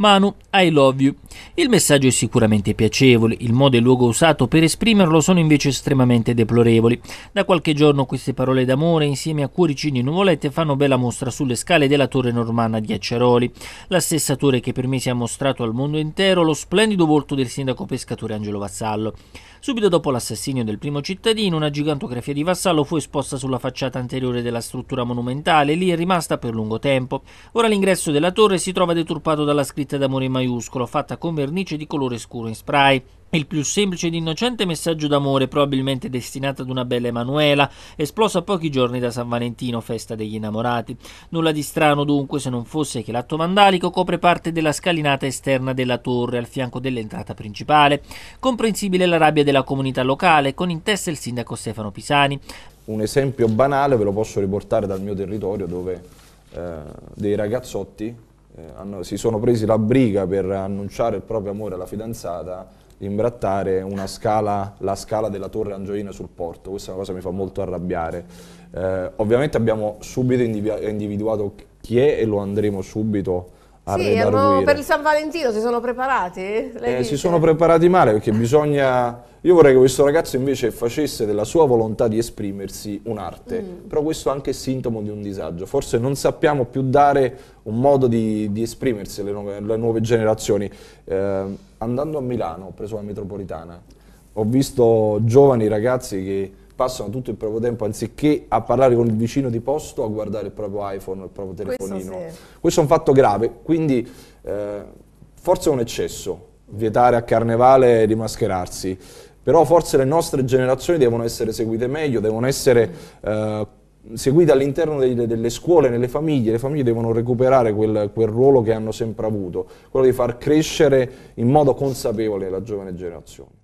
Manu, I love you. Il messaggio è sicuramente piacevole, il modo e il luogo usato per esprimerlo sono invece estremamente deplorevoli. Da qualche giorno queste parole d'amore insieme a cuoricini e nuvolette fanno bella mostra sulle scale della torre normanna di Acciaroli, la stessa torre che per me si è mostrato al mondo intero lo splendido volto del sindaco pescatore Angelo Vassallo. Subito dopo l'assassinio del primo cittadino, una gigantografia di Vassallo fu esposta sulla facciata anteriore della struttura monumentale, e lì è rimasta per lungo tempo. Ora l'ingresso della torre si trova deturpato dalla scritta Niente d'amore in maiuscolo, fatta con vernice di colore scuro in spray. Il più semplice ed innocente messaggio d'amore, probabilmente destinato ad una bella Emanuela, esplosa a pochi giorni da San Valentino, festa degli innamorati. Nulla di strano dunque se non fosse che l'atto vandalico copre parte della scalinata esterna della torre al fianco dell'entrata principale. Comprensibile la rabbia della comunità locale, con in testa il sindaco Stefano Pisani. Un esempio banale ve lo posso riportare dal mio territorio dove eh, dei ragazzotti eh, hanno, si sono presi la briga per annunciare il proprio amore alla fidanzata di imbrattare scala, la scala della torre Angioina sul porto. Questa è una cosa che mi fa molto arrabbiare. Eh, ovviamente abbiamo subito individuato chi è e lo andremo subito sì, erano per il San Valentino, si sono preparati? Eh, si sono preparati male perché bisogna... Io vorrei che questo ragazzo invece facesse della sua volontà di esprimersi un'arte, mm. però questo è anche sintomo di un disagio. Forse non sappiamo più dare un modo di, di esprimersi alle nuove, alle nuove generazioni. Eh, andando a Milano, ho preso la metropolitana, ho visto giovani ragazzi che passano tutto il proprio tempo anziché a parlare con il vicino di posto a guardare il proprio iPhone, il proprio telefonino. Questo, sì. Questo è un fatto grave, quindi eh, forse è un eccesso vietare a carnevale di mascherarsi, però forse le nostre generazioni devono essere seguite meglio, devono essere eh, seguite all'interno delle, delle, scuole, nelle famiglie, le famiglie devono recuperare quel, quel ruolo che hanno sempre avuto, quello di far crescere in modo consapevole la giovane generazione.